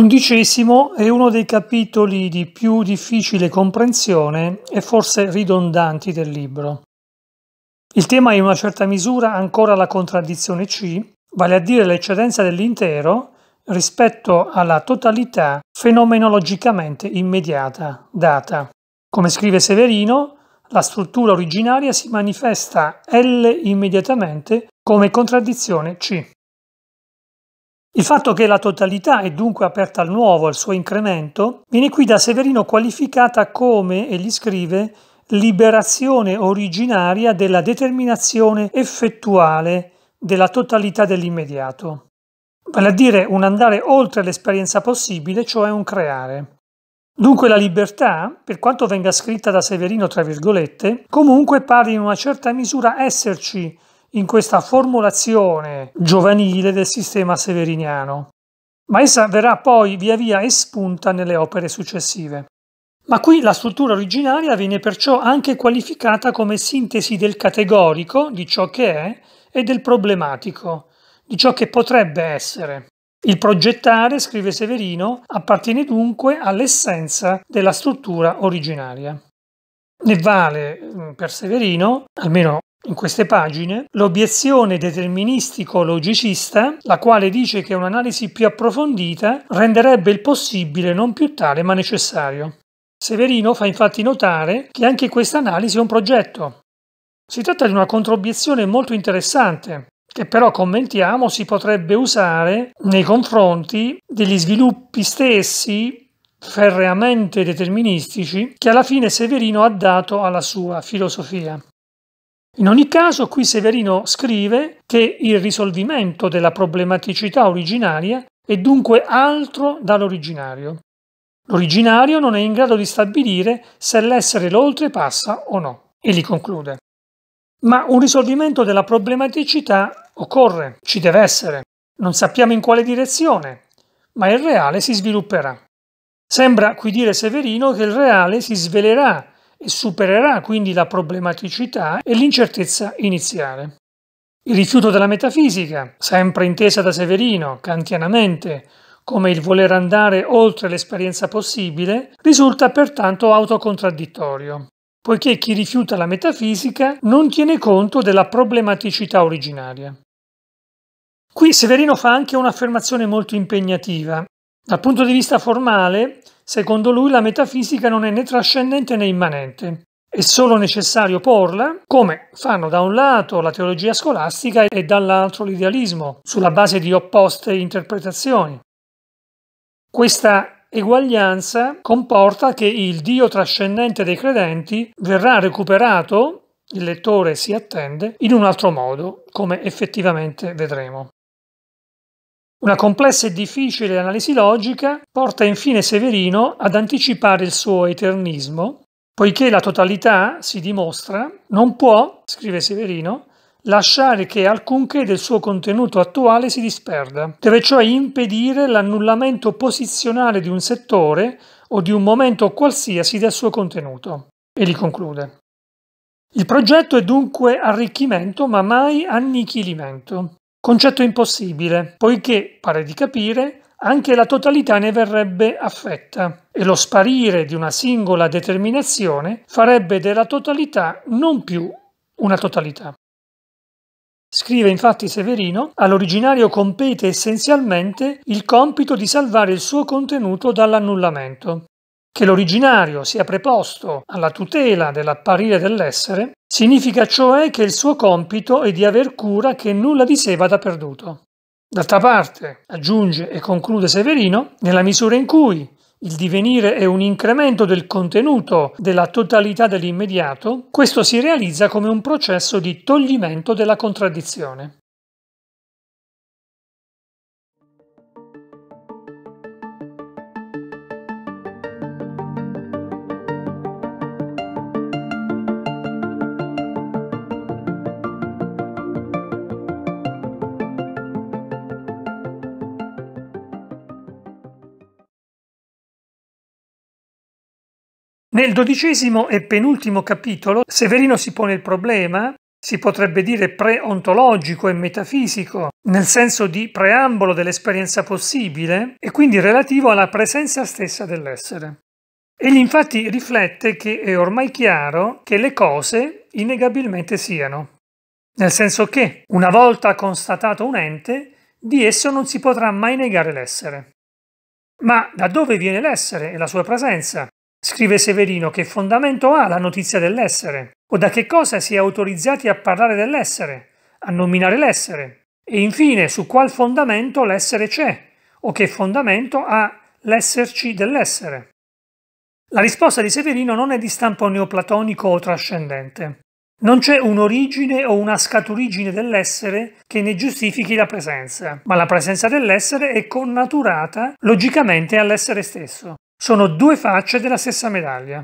L'undicesimo è uno dei capitoli di più difficile comprensione e forse ridondanti del libro. Il tema è in una certa misura ancora la contraddizione C, vale a dire l'eccedenza dell'intero rispetto alla totalità fenomenologicamente immediata, data. Come scrive Severino, la struttura originaria si manifesta L immediatamente come contraddizione C. Il fatto che la totalità è dunque aperta al nuovo, al suo incremento, viene qui da Severino qualificata come, egli scrive, liberazione originaria della determinazione effettuale della totalità dell'immediato, vale a dire un andare oltre l'esperienza possibile, cioè un creare. Dunque la libertà, per quanto venga scritta da Severino tra virgolette, comunque pare in una certa misura esserci in questa formulazione giovanile del sistema severiniano, ma essa verrà poi via via espunta nelle opere successive. Ma qui la struttura originaria viene perciò anche qualificata come sintesi del categorico, di ciò che è, e del problematico, di ciò che potrebbe essere. Il progettare, scrive Severino, appartiene dunque all'essenza della struttura originaria. Ne vale mm, per Severino, almeno in queste pagine l'obiezione deterministico-logicista, la quale dice che un'analisi più approfondita renderebbe il possibile non più tale ma necessario. Severino fa infatti notare che anche questa analisi è un progetto. Si tratta di una controobiezione molto interessante, che però commentiamo si potrebbe usare nei confronti degli sviluppi stessi ferreamente deterministici che alla fine Severino ha dato alla sua filosofia. In ogni caso, qui Severino scrive che il risolvimento della problematicità originaria è dunque altro dall'originario. L'originario non è in grado di stabilire se l'essere lo oltrepassa o no. E li conclude. Ma un risolvimento della problematicità occorre, ci deve essere. Non sappiamo in quale direzione, ma il reale si svilupperà. Sembra qui dire Severino che il reale si svelerà e supererà quindi la problematicità e l'incertezza iniziale. Il rifiuto della metafisica, sempre intesa da Severino kantianamente come il voler andare oltre l'esperienza possibile, risulta pertanto autocontraddittorio, poiché chi rifiuta la metafisica non tiene conto della problematicità originaria. Qui Severino fa anche un'affermazione molto impegnativa. Dal punto di vista formale, Secondo lui la metafisica non è né trascendente né immanente. È solo necessario porla, come fanno da un lato la teologia scolastica e dall'altro l'idealismo, sulla base di opposte interpretazioni. Questa eguaglianza comporta che il Dio trascendente dei credenti verrà recuperato, il lettore si attende, in un altro modo, come effettivamente vedremo. Una complessa e difficile analisi logica porta infine Severino ad anticipare il suo eternismo, poiché la totalità, si dimostra, non può, scrive Severino, lasciare che alcunché del suo contenuto attuale si disperda. Deve cioè impedire l'annullamento posizionale di un settore o di un momento qualsiasi del suo contenuto. E li conclude. Il progetto è dunque arricchimento ma mai annichilimento. Concetto impossibile, poiché, pare di capire, anche la totalità ne verrebbe affetta e lo sparire di una singola determinazione farebbe della totalità non più una totalità. Scrive infatti Severino, all'originario compete essenzialmente il compito di salvare il suo contenuto dall'annullamento. Che l'originario sia preposto alla tutela dell'apparire dell'essere significa cioè che il suo compito è di aver cura che nulla di sé vada perduto. D'altra parte, aggiunge e conclude Severino, nella misura in cui il divenire è un incremento del contenuto della totalità dell'immediato, questo si realizza come un processo di toglimento della contraddizione. Nel dodicesimo e penultimo capitolo Severino si pone il problema, si potrebbe dire preontologico e metafisico, nel senso di preambolo dell'esperienza possibile e quindi relativo alla presenza stessa dell'essere. Egli infatti riflette che è ormai chiaro che le cose innegabilmente siano, nel senso che, una volta constatato un ente, di esso non si potrà mai negare l'essere. Ma da dove viene l'essere e la sua presenza? Scrive Severino che fondamento ha la notizia dell'essere, o da che cosa si è autorizzati a parlare dell'essere, a nominare l'essere, e infine su qual fondamento l'essere c'è, o che fondamento ha l'esserci dell'essere. La risposta di Severino non è di stampo neoplatonico o trascendente. Non c'è un'origine o una scaturigine dell'essere che ne giustifichi la presenza, ma la presenza dell'essere è connaturata logicamente all'essere stesso sono due facce della stessa medaglia.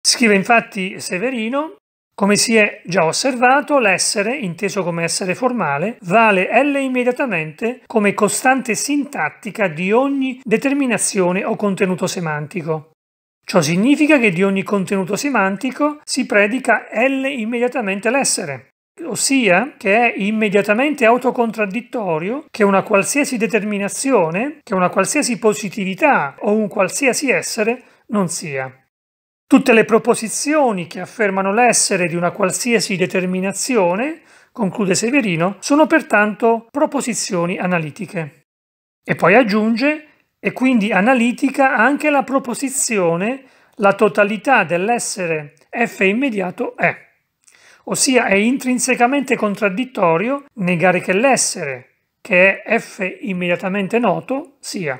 Scrive infatti Severino, come si è già osservato, l'essere, inteso come essere formale, vale L immediatamente come costante sintattica di ogni determinazione o contenuto semantico. Ciò significa che di ogni contenuto semantico si predica L immediatamente l'essere ossia che è immediatamente autocontraddittorio che una qualsiasi determinazione, che una qualsiasi positività o un qualsiasi essere non sia. Tutte le proposizioni che affermano l'essere di una qualsiasi determinazione, conclude Severino, sono pertanto proposizioni analitiche. E poi aggiunge, è quindi analitica anche la proposizione la totalità dell'essere F immediato è ossia è intrinsecamente contraddittorio negare che l'essere, che è F immediatamente noto, sia.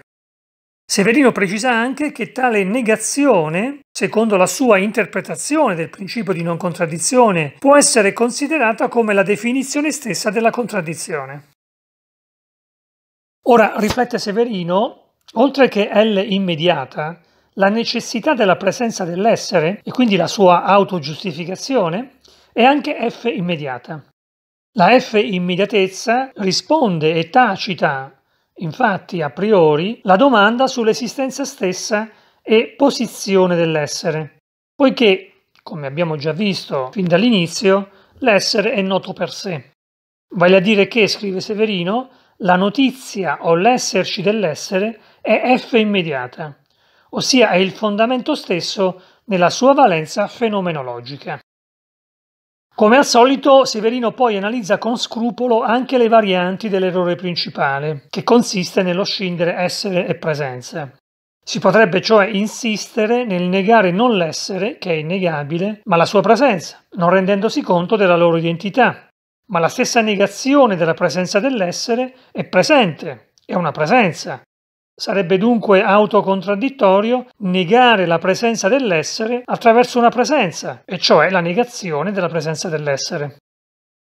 Severino precisa anche che tale negazione, secondo la sua interpretazione del principio di non contraddizione, può essere considerata come la definizione stessa della contraddizione. Ora, riflette Severino, oltre che L immediata, la necessità della presenza dell'essere, e quindi la sua autogiustificazione, e anche F immediata. La F immediatezza risponde e tacita, infatti a priori, la domanda sull'esistenza stessa e posizione dell'essere, poiché, come abbiamo già visto fin dall'inizio, l'essere è noto per sé. Vale a dire che, scrive Severino, la notizia o l'esserci dell'essere è F immediata, ossia è il fondamento stesso nella sua valenza fenomenologica. Come al solito, Severino poi analizza con scrupolo anche le varianti dell'errore principale, che consiste nello scindere essere e presenza. Si potrebbe cioè insistere nel negare non l'essere, che è innegabile, ma la sua presenza, non rendendosi conto della loro identità. Ma la stessa negazione della presenza dell'essere è presente, è una presenza, Sarebbe dunque autocontraddittorio negare la presenza dell'essere attraverso una presenza, e cioè la negazione della presenza dell'essere.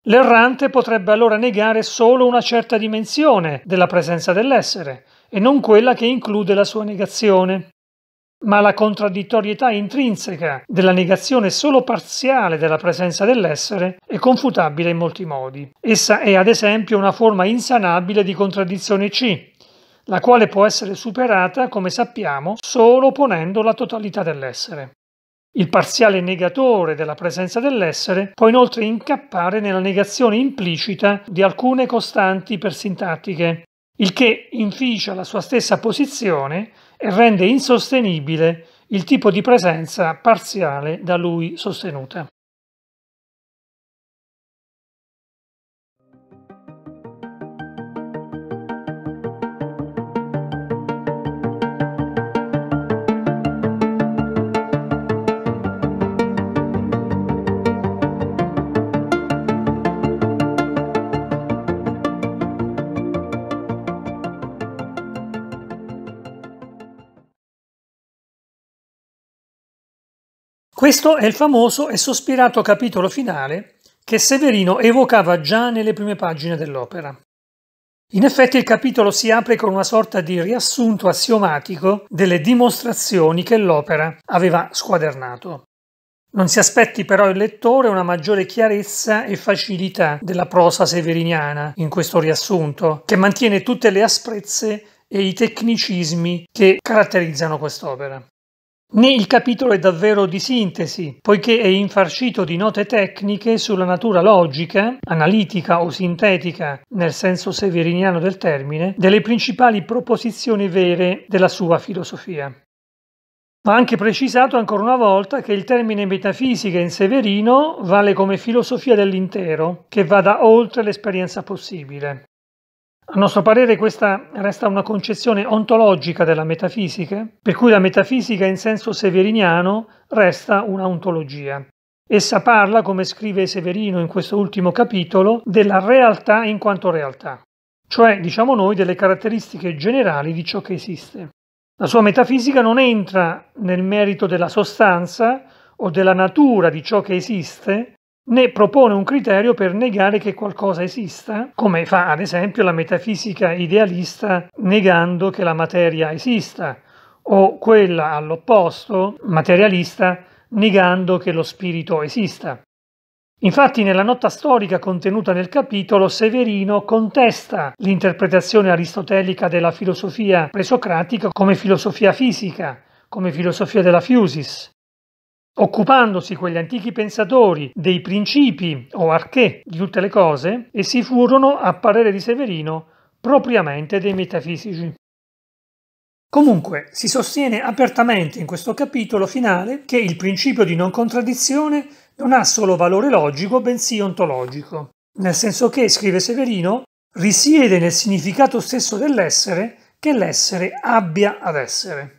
L'errante potrebbe allora negare solo una certa dimensione della presenza dell'essere e non quella che include la sua negazione. Ma la contraddittorietà intrinseca della negazione solo parziale della presenza dell'essere è confutabile in molti modi. Essa è ad esempio una forma insanabile di contraddizione C, la quale può essere superata, come sappiamo, solo ponendo la totalità dell'essere. Il parziale negatore della presenza dell'essere può inoltre incappare nella negazione implicita di alcune costanti persintattiche, il che inficia la sua stessa posizione e rende insostenibile il tipo di presenza parziale da lui sostenuta. Questo è il famoso e sospirato capitolo finale che Severino evocava già nelle prime pagine dell'opera. In effetti il capitolo si apre con una sorta di riassunto assiomatico delle dimostrazioni che l'opera aveva squadernato. Non si aspetti però il lettore una maggiore chiarezza e facilità della prosa severiniana in questo riassunto, che mantiene tutte le asprezze e i tecnicismi che caratterizzano quest'opera. Né il capitolo è davvero di sintesi, poiché è infarcito di note tecniche sulla natura logica, analitica o sintetica, nel senso severiniano del termine, delle principali proposizioni vere della sua filosofia. Va anche precisato ancora una volta che il termine metafisica in Severino vale come filosofia dell'intero, che vada oltre l'esperienza possibile. A nostro parere questa resta una concezione ontologica della metafisica, per cui la metafisica in senso severiniano resta una ontologia. Essa parla, come scrive Severino in questo ultimo capitolo, della realtà in quanto realtà, cioè, diciamo noi, delle caratteristiche generali di ciò che esiste. La sua metafisica non entra nel merito della sostanza o della natura di ciò che esiste, né propone un criterio per negare che qualcosa esista, come fa ad esempio la metafisica idealista negando che la materia esista, o quella all'opposto, materialista, negando che lo spirito esista. Infatti nella nota storica contenuta nel capitolo Severino contesta l'interpretazione aristotelica della filosofia presocratica come filosofia fisica, come filosofia della fusis, occupandosi quegli antichi pensatori dei principi o arché di tutte le cose, e si furono, a parere di Severino, propriamente dei metafisici. Comunque, si sostiene apertamente in questo capitolo finale che il principio di non contraddizione non ha solo valore logico, bensì ontologico, nel senso che, scrive Severino, risiede nel significato stesso dell'essere che l'essere abbia ad essere.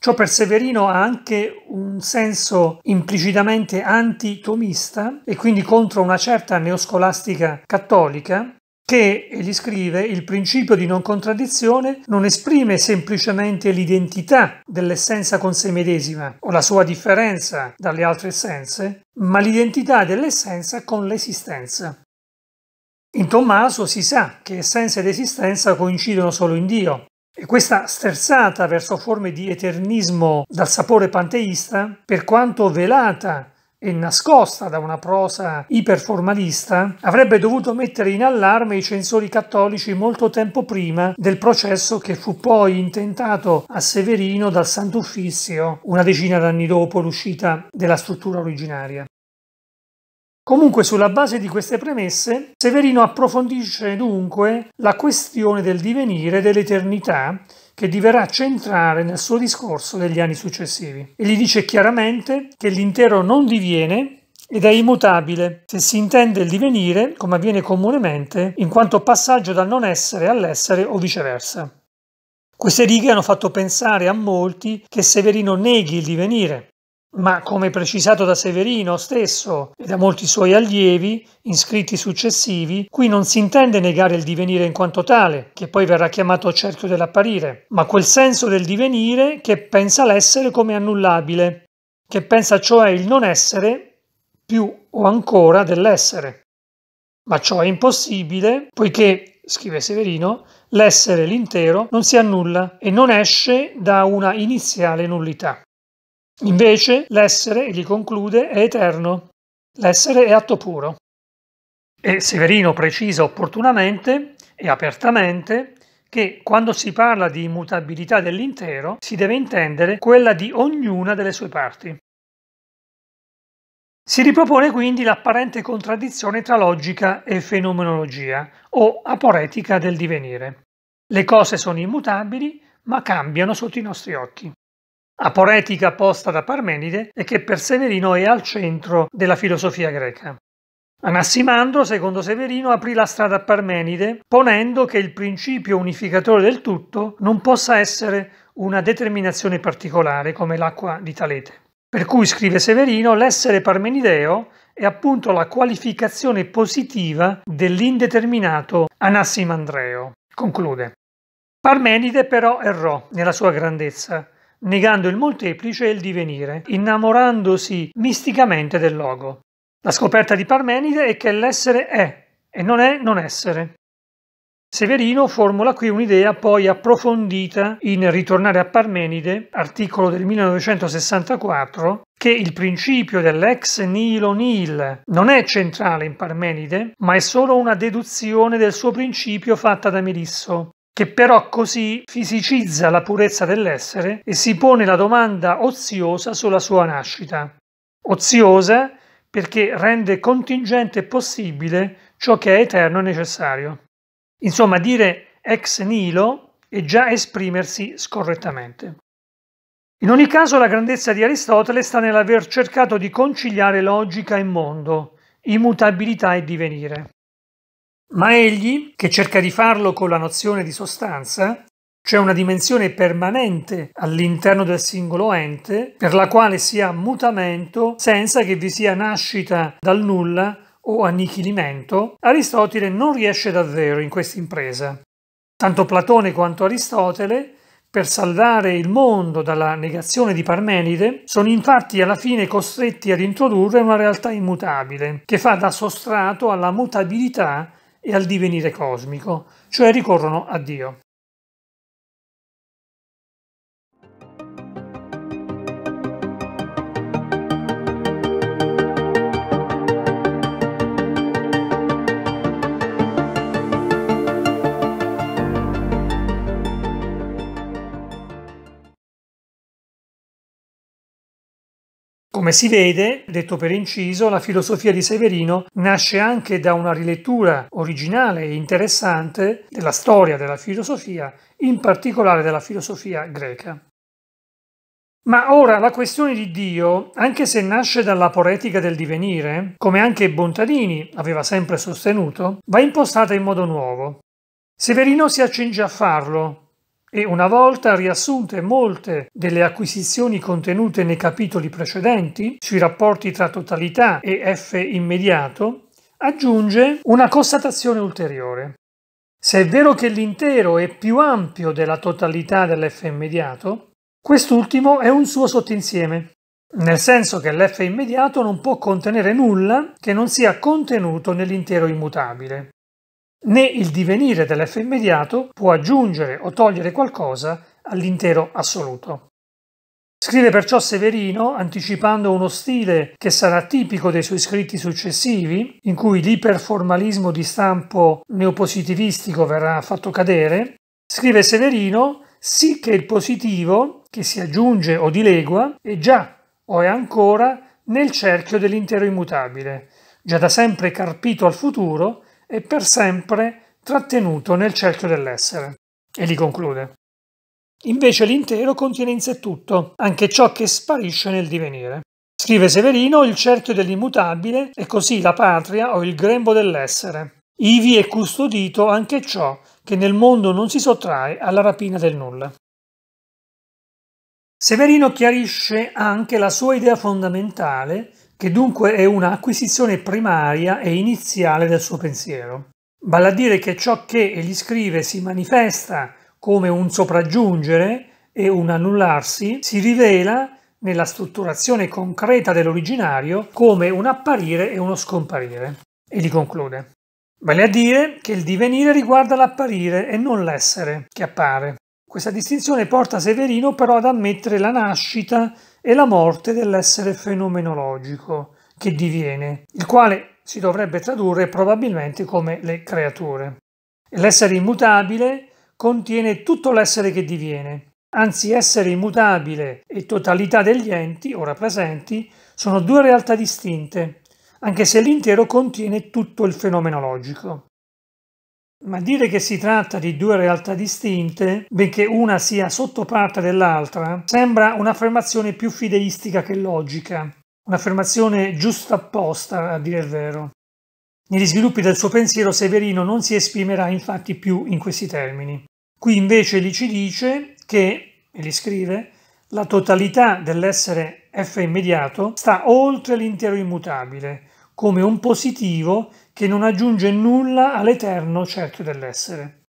Ciò per Severino ha anche un senso implicitamente antitomista e quindi contro una certa neoscolastica cattolica che, egli scrive, il principio di non contraddizione non esprime semplicemente l'identità dell'essenza con sé medesima o la sua differenza dalle altre essenze, ma l'identità dell'essenza con l'esistenza. In Tommaso si sa che essenza ed esistenza coincidono solo in Dio, e questa sterzata verso forme di eternismo dal sapore panteista, per quanto velata e nascosta da una prosa iperformalista, avrebbe dovuto mettere in allarme i censori cattolici molto tempo prima del processo che fu poi intentato a Severino dal Sant'Uffizio una decina d'anni dopo l'uscita della struttura originaria. Comunque sulla base di queste premesse, Severino approfondisce dunque la questione del divenire dell'eternità che diverrà centrale nel suo discorso degli anni successivi. E gli dice chiaramente che l'intero non diviene ed è immutabile, se si intende il divenire, come avviene comunemente, in quanto passaggio dal non essere all'essere o viceversa. Queste righe hanno fatto pensare a molti che Severino neghi il divenire, ma come precisato da Severino stesso e da molti suoi allievi, in scritti successivi, qui non si intende negare il divenire in quanto tale, che poi verrà chiamato cerchio dell'apparire, ma quel senso del divenire che pensa l'essere come annullabile, che pensa cioè il non essere più o ancora dell'essere. Ma ciò è impossibile, poiché, scrive Severino, l'essere l'intero non si annulla e non esce da una iniziale nullità. Invece l'essere, egli conclude, è eterno, l'essere è atto puro. E Severino precisa opportunamente e apertamente che quando si parla di immutabilità dell'intero si deve intendere quella di ognuna delle sue parti. Si ripropone quindi l'apparente contraddizione tra logica e fenomenologia o aporetica del divenire. Le cose sono immutabili ma cambiano sotto i nostri occhi aporetica posta da Parmenide e che per Severino è al centro della filosofia greca. Anassimandro, secondo Severino, aprì la strada a Parmenide, ponendo che il principio unificatore del tutto non possa essere una determinazione particolare come l'acqua di Talete. Per cui, scrive Severino, l'essere parmenideo è appunto la qualificazione positiva dell'indeterminato anassimandreo. Conclude. Parmenide però errò nella sua grandezza, negando il molteplice e il divenire, innamorandosi misticamente del logo. La scoperta di Parmenide è che l'essere è e non è non essere. Severino formula qui un'idea poi approfondita in Ritornare a Parmenide, articolo del 1964, che il principio dell'ex nilo nil non è centrale in Parmenide, ma è solo una deduzione del suo principio fatta da Melisso, che però così fisicizza la purezza dell'essere e si pone la domanda oziosa sulla sua nascita. Oziosa perché rende contingente e possibile ciò che è eterno e necessario. Insomma, dire ex nilo è già esprimersi scorrettamente. In ogni caso la grandezza di Aristotele sta nell'aver cercato di conciliare logica e mondo, immutabilità e divenire. Ma egli, che cerca di farlo con la nozione di sostanza, cioè una dimensione permanente all'interno del singolo ente, per la quale si ha mutamento senza che vi sia nascita dal nulla o annichilimento, Aristotele non riesce davvero in questa impresa. Tanto Platone quanto Aristotele, per salvare il mondo dalla negazione di Parmenide, sono infatti alla fine costretti ad introdurre una realtà immutabile, che fa da sostrato alla mutabilità e al divenire cosmico, cioè ricorrono a Dio. Come si vede, detto per inciso, la filosofia di Severino nasce anche da una rilettura originale e interessante della storia della filosofia, in particolare della filosofia greca. Ma ora la questione di Dio, anche se nasce dalla poetica del divenire, come anche Bontadini aveva sempre sostenuto, va impostata in modo nuovo. Severino si accinge a farlo, e una volta riassunte molte delle acquisizioni contenute nei capitoli precedenti sui rapporti tra totalità e F immediato, aggiunge una constatazione ulteriore. Se è vero che l'intero è più ampio della totalità dell'F immediato, quest'ultimo è un suo sottinsieme, nel senso che l'F immediato non può contenere nulla che non sia contenuto nell'intero immutabile né il divenire dell'F immediato può aggiungere o togliere qualcosa all'intero assoluto. Scrive perciò Severino, anticipando uno stile che sarà tipico dei suoi scritti successivi, in cui l'iperformalismo di stampo neopositivistico verrà fatto cadere, scrive Severino sì che il positivo, che si aggiunge o dilegua, è già o è ancora nel cerchio dell'intero immutabile, già da sempre carpito al futuro e per sempre trattenuto nel cerchio dell'essere. E li conclude. Invece l'intero contiene in sé tutto, anche ciò che sparisce nel divenire. Scrive Severino il cerchio dell'immutabile è così la patria o il grembo dell'essere. Ivi è custodito anche ciò che nel mondo non si sottrae alla rapina del nulla. Severino chiarisce anche la sua idea fondamentale che dunque è un'acquisizione primaria e iniziale del suo pensiero. Vale a dire che ciò che egli scrive si manifesta come un sopraggiungere e un annullarsi, si rivela nella strutturazione concreta dell'originario come un apparire e uno scomparire. E li conclude. Vale a dire che il divenire riguarda l'apparire e non l'essere che appare. Questa distinzione porta Severino però ad ammettere la nascita e la morte dell'essere fenomenologico che diviene, il quale si dovrebbe tradurre probabilmente come le creature. L'essere immutabile contiene tutto l'essere che diviene, anzi essere immutabile e totalità degli enti ora presenti sono due realtà distinte, anche se l'intero contiene tutto il fenomenologico. Ma dire che si tratta di due realtà distinte, benché una sia sottoparte dell'altra, sembra un'affermazione più fideistica che logica, un'affermazione giustapposta a dire il vero. Negli sviluppi del suo pensiero Severino non si esprimerà infatti più in questi termini. Qui invece gli ci dice che, e li scrive, la totalità dell'essere F immediato sta oltre l'intero immutabile, come un positivo che non aggiunge nulla all'eterno cerchio dell'essere.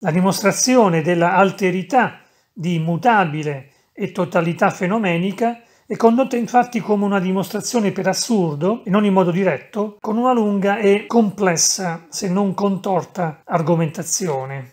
La dimostrazione della alterità di immutabile e totalità fenomenica è condotta infatti come una dimostrazione per assurdo, e non in modo diretto, con una lunga e complessa, se non contorta, argomentazione.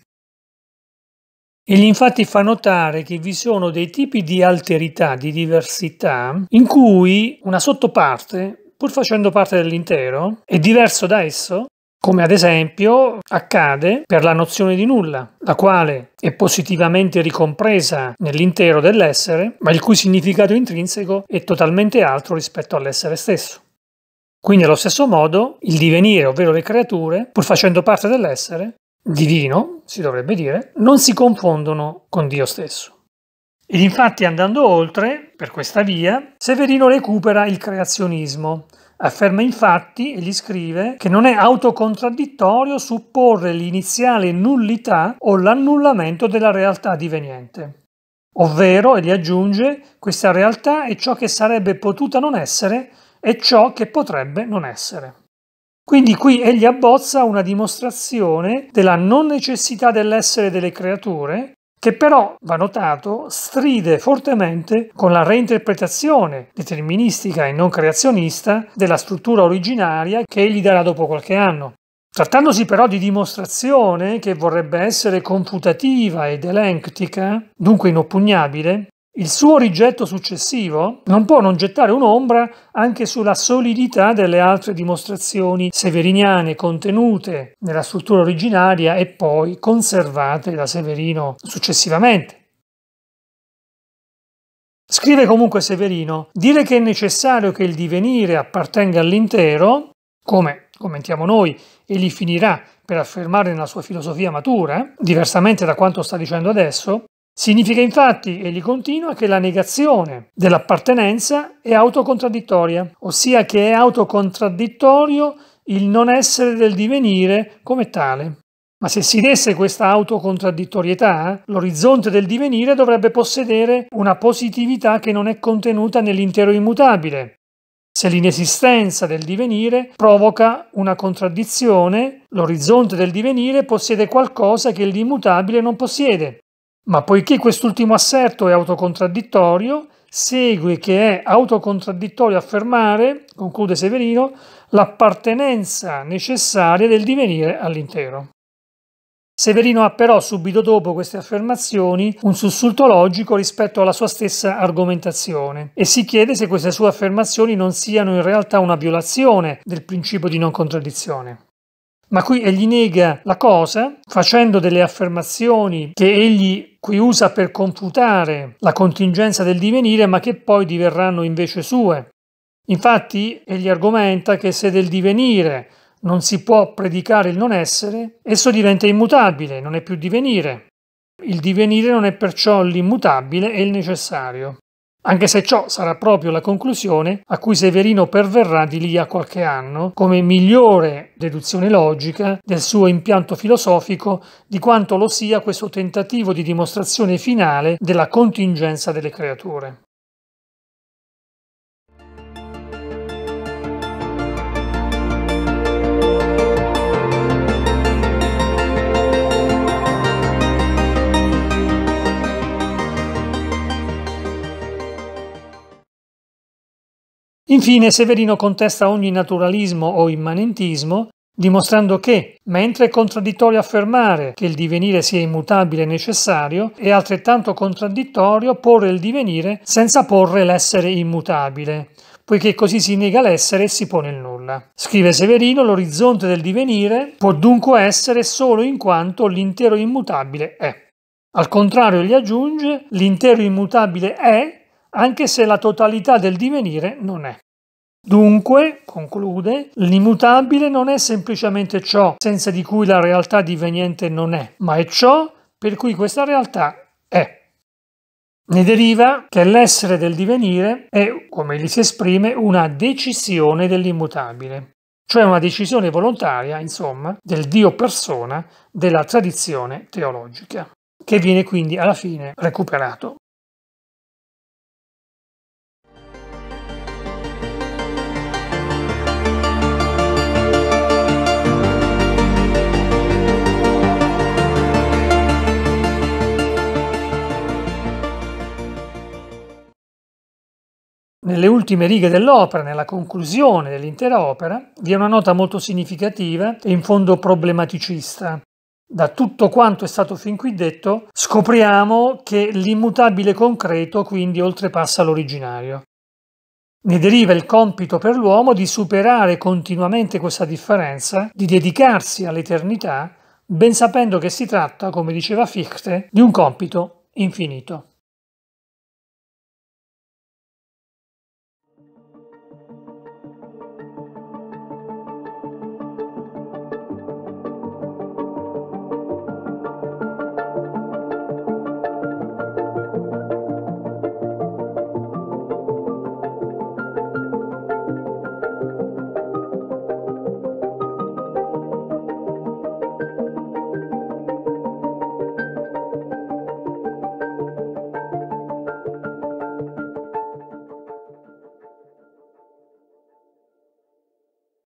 Egli infatti fa notare che vi sono dei tipi di alterità, di diversità, in cui una sottoparte, pur facendo parte dell'intero, è diverso da esso, come ad esempio accade per la nozione di nulla, la quale è positivamente ricompresa nell'intero dell'essere, ma il cui significato intrinseco è totalmente altro rispetto all'essere stesso. Quindi allo stesso modo il divenire, ovvero le creature, pur facendo parte dell'essere, divino, si dovrebbe dire, non si confondono con Dio stesso. Ed infatti andando oltre, per questa via, Severino recupera il creazionismo. Afferma infatti, e gli scrive, che non è autocontraddittorio supporre l'iniziale nullità o l'annullamento della realtà diveniente. Ovvero, egli aggiunge, questa realtà è ciò che sarebbe potuta non essere e ciò che potrebbe non essere. Quindi qui egli abbozza una dimostrazione della non necessità dell'essere delle creature che però, va notato, stride fortemente con la reinterpretazione deterministica e non creazionista della struttura originaria che egli darà dopo qualche anno. Trattandosi però di dimostrazione che vorrebbe essere confutativa ed elenctica, dunque inoppugnabile, il suo rigetto successivo non può non gettare un'ombra anche sulla solidità delle altre dimostrazioni severiniane contenute nella struttura originaria e poi conservate da Severino successivamente. Scrive comunque Severino, dire che è necessario che il divenire appartenga all'intero, come commentiamo noi, e egli finirà per affermare nella sua filosofia matura, diversamente da quanto sta dicendo adesso, Significa infatti, egli continua, che la negazione dell'appartenenza è autocontraddittoria, ossia che è autocontraddittorio il non essere del divenire come tale. Ma se si desse questa autocontraddittorietà, l'orizzonte del divenire dovrebbe possedere una positività che non è contenuta nell'intero immutabile. Se l'inesistenza del divenire provoca una contraddizione, l'orizzonte del divenire possiede qualcosa che l'immutabile non possiede. Ma poiché quest'ultimo asserto è autocontraddittorio, segue che è autocontraddittorio affermare, conclude Severino, l'appartenenza necessaria del divenire all'intero. Severino ha però subito dopo queste affermazioni un sussulto logico rispetto alla sua stessa argomentazione e si chiede se queste sue affermazioni non siano in realtà una violazione del principio di non contraddizione ma qui egli nega la cosa facendo delle affermazioni che egli qui usa per confutare la contingenza del divenire, ma che poi diverranno invece sue. Infatti egli argomenta che se del divenire non si può predicare il non essere, esso diventa immutabile, non è più divenire. Il divenire non è perciò l'immutabile e il necessario anche se ciò sarà proprio la conclusione a cui Severino perverrà di lì a qualche anno come migliore deduzione logica del suo impianto filosofico di quanto lo sia questo tentativo di dimostrazione finale della contingenza delle creature. Infine Severino contesta ogni naturalismo o immanentismo, dimostrando che, mentre è contraddittorio affermare che il divenire sia immutabile e necessario, è altrettanto contraddittorio porre il divenire senza porre l'essere immutabile poiché così si nega l'essere e si pone il nulla. Scrive Severino, l'orizzonte del divenire può dunque essere solo in quanto l'intero immutabile è. Al contrario, gli aggiunge, l'intero immutabile è anche se la totalità del divenire non è. Dunque, conclude, l'immutabile non è semplicemente ciò senza di cui la realtà diveniente non è, ma è ciò per cui questa realtà è. Ne deriva che l'essere del divenire è, come gli si esprime, una decisione dell'immutabile, cioè una decisione volontaria, insomma, del Dio persona della tradizione teologica, che viene quindi alla fine recuperato Nelle ultime righe dell'opera, nella conclusione dell'intera opera, vi è una nota molto significativa e in fondo problematicista. Da tutto quanto è stato fin qui detto, scopriamo che l'immutabile concreto quindi oltrepassa l'originario. Ne deriva il compito per l'uomo di superare continuamente questa differenza, di dedicarsi all'eternità, ben sapendo che si tratta, come diceva Fichte, di un compito infinito.